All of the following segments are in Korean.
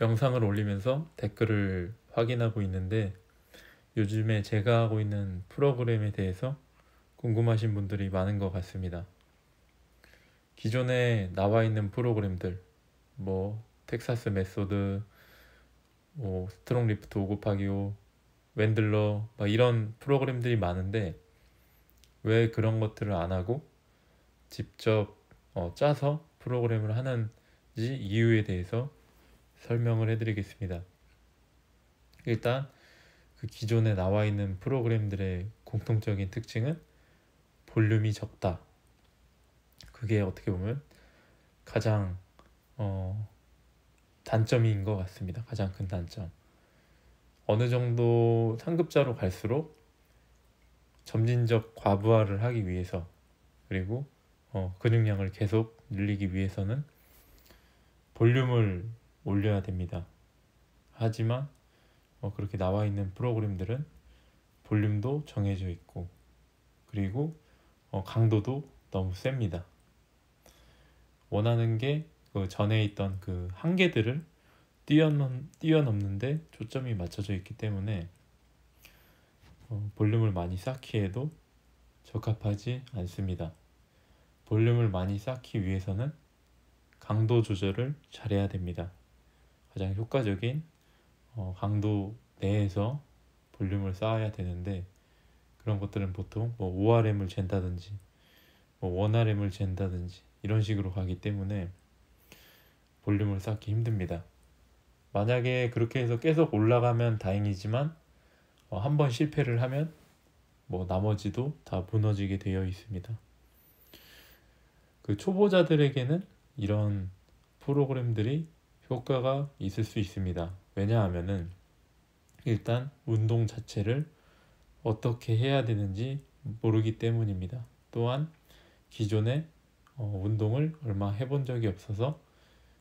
영상을 올리면서 댓글을 확인하고 있는데 요즘에 제가 하고 있는 프로그램에 대해서 궁금하신 분들이 많은 것 같습니다. 기존에 나와 있는 프로그램들, 뭐 텍사스 메소드, 뭐 스트롱 리프트 5 곱하기 5, 웬들러 막 이런 프로그램들이 많은데 왜 그런 것들을 안 하고 직접 어, 짜서 프로그램을 하는지 이유에 대해서 설명을 해드리겠습니다. 일단 그 기존에 나와 있는 프로그램들의 공통적인 특징은 볼륨이 적다. 그게 어떻게 보면 가장 어, 단점인 것 같습니다. 가장 큰 단점. 어느 정도 상급자로 갈수록 점진적 과부하를 하기 위해서 그리고 어, 근육량을 계속 늘리기 위해서는 볼륨을 올려야 됩니다. 하지만 뭐 그렇게 나와 있는 프로그램들은 볼륨도 정해져 있고 그리고 어 강도도 너무 셉니다. 원하는 게 그 전에 있던 그 한계들을 뛰어넘, 뛰어넘는데 초점이 맞춰져 있기 때문에 어 볼륨을 많이 쌓기에도 적합하지 않습니다. 볼륨을 많이 쌓기 위해서는 강도 조절을 잘해야 됩니다. 가장 효과적인 어, 강도 내에서 볼륨을 쌓아야 되는데 그런 것들은 보통 뭐 ORM을 잰다든지 뭐 원RM을 잰다든지 이런 식으로 가기 때문에 볼륨을 쌓기 힘듭니다. 만약에 그렇게 해서 계속 올라가면 다행이지만 어, 한번 실패를 하면 뭐 나머지도 다 무너지게 되어 있습니다. 그 초보자들에게는 이런 프로그램들이 효과가 있을 수 있습니다. 왜냐하면은 일단 운동 자체를 어떻게 해야 되는지 모르기 때문입니다. 또한 기존에 어, 운동을 얼마 해본 적이 없어서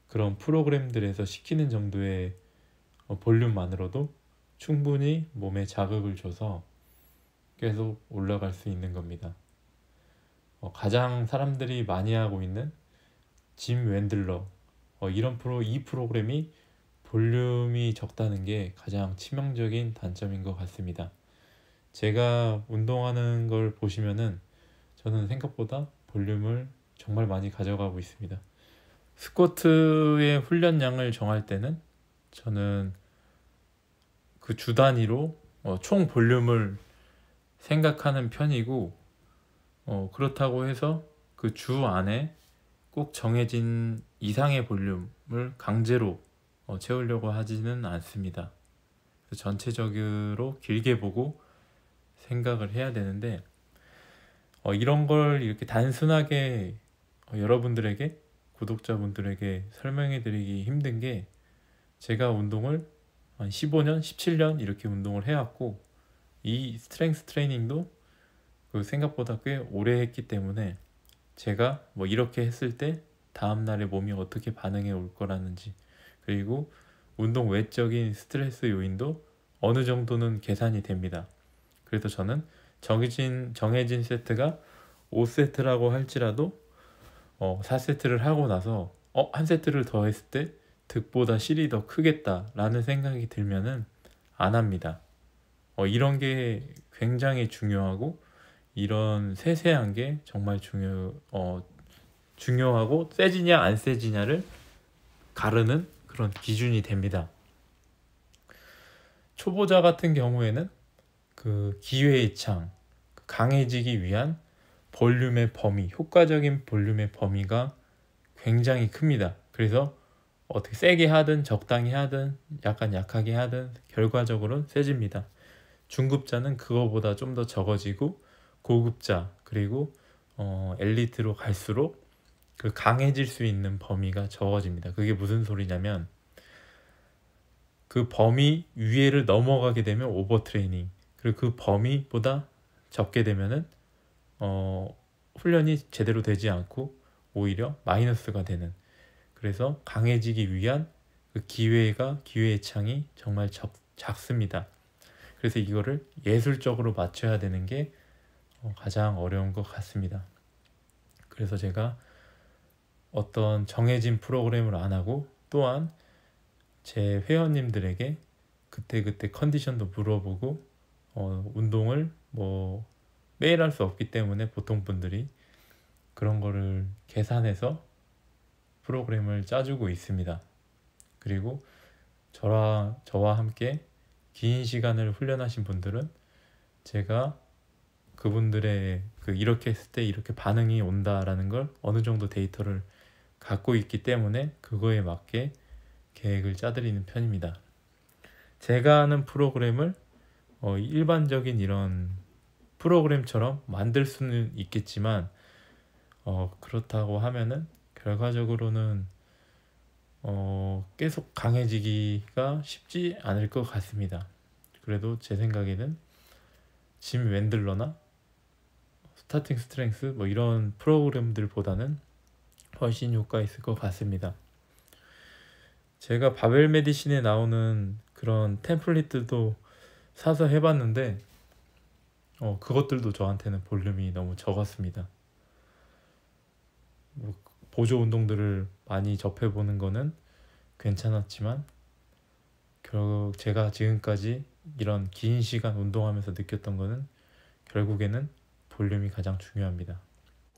그런 프로그램들에서 시키는 정도의 어, 볼륨만으로도 충분히 몸에 자극을 줘서 계속 올라갈 수 있는 겁니다. 어, 가장 사람들이 많이 하고 있는 짐 웬들러 어, 이런 프로 이 프로그램이 볼륨이 적다는 게 가장 치명적인 단점인 것 같습니다. 제가 운동하는 걸 보시면은 저는 생각보다 볼륨을 정말 많이 가져가고 있습니다. 스쿼트의 훈련량을 정할 때는 저는 그 주 단위로 어, 총 볼륨을 생각하는 편이고 어, 그렇다고 해서 그 주 안에 꼭 정해진 이상의 볼륨을 강제로 어, 채우려고 하지는 않습니다. 전체적으로 길게 보고 생각을 해야 되는데 어, 이런 걸 이렇게 단순하게 어, 여러분들에게 구독자분들에게 설명해 드리기 힘든 게 제가 운동을 한 15년, 17년 이렇게 운동을 해왔고 이 스트렝스 트레이닝도 그 생각보다 꽤 오래 했기 때문에 제가 뭐 이렇게 했을 때 다음 날에 몸이 어떻게 반응해 올 거라는지 그리고 운동 외적인 스트레스 요인도 어느 정도는 계산이 됩니다. 그래서 저는 정해진 정해진 세트가 5세트라고 할지라도 어, 4세트를 하고 나서 어, 한 세트를 더 했을 때 득보다 실이 더 크겠다라는 생각이 들면은 안 합니다. 어, 이런 게 굉장히 중요하고 이런 세세한 게 정말 중요 어, 중요하고 세지냐 안 세지냐를 가르는 그런 기준이 됩니다. 초보자 같은 경우에는 그 기회의 창, 그 강해지기 위한 볼륨의 범위, 효과적인 볼륨의 범위가 굉장히 큽니다. 그래서 어떻게 세게 하든 적당히 하든 약간 약하게 하든 결과적으로는 세집니다. 중급자는 그거보다 좀 더 적어지고 고급자 그리고 어, 엘리트로 갈수록 그 강해질 수 있는 범위가 적어집니다. 그게 무슨 소리냐면 그 범위 위에를 넘어가게 되면 오버트레이닝 그리고 그 범위보다 적게 되면은 어 훈련이 제대로 되지 않고 오히려 마이너스가 되는 그래서 강해지기 위한 그 기회가 기회의 창이 정말 적, 작습니다. 그래서 이거를 예술적으로 맞춰야 되는 게 어, 가장 어려운 것 같습니다. 그래서 제가 어떤 정해진 프로그램을 안 하고 또한 제 회원님들에게 그때그때 컨디션도 물어보고 어, 운동을 뭐 매일 할 수 없기 때문에 보통 분들이 그런 거를 계산해서 프로그램을 짜주고 있습니다. 그리고 저와, 저와 함께 긴 시간을 훈련하신 분들은 제가 그분들의 그 이렇게 했을 때 이렇게 반응이 온다라는 걸 어느 정도 데이터를 갖고 있기 때문에 그거에 맞게 계획을 짜드리는 편입니다. 제가 하는 프로그램을 어, 일반적인 이런 프로그램처럼 만들 수는 있겠지만 어, 그렇다고 하면은 결과적으로는 어, 계속 강해지기가 쉽지 않을 것 같습니다. 그래도 제 생각에는 짐 웬들러나 스타팅 스트렝스 뭐 이런 프로그램들보다는 훨씬 효과 있을 것 같습니다. 제가 바벨 메디신에 나오는 그런 템플릿들도 사서 해봤는데 어, 그것들도 저한테는 볼륨이 너무 적었습니다. 뭐, 보조 운동들을 많이 접해보는 거는 괜찮았지만 결국 제가 지금까지 이런 긴 시간 운동하면서 느꼈던 거는 결국에는 볼륨이 가장 중요합니다.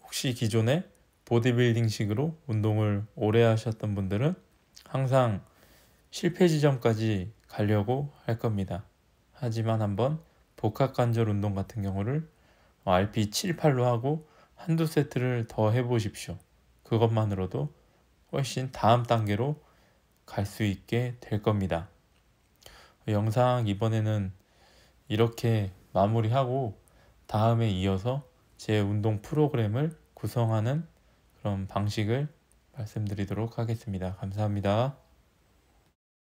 혹시 기존에 보디빌딩식으로 운동을 오래 하셨던 분들은 항상 실패 지점까지 가려고 할 겁니다. 하지만 한번 복합관절 운동 같은 경우를 RP 7, 8로 하고 한두 세트를 더 해보십시오. 그것만으로도 훨씬 다음 단계로 갈 수 있게 될 겁니다. 영상 이번에는 이렇게 마무리하고 다음에 이어서 제 운동 프로그램을 구성하는 그런 방식을 말씀드리도록 하겠습니다. 감사합니다.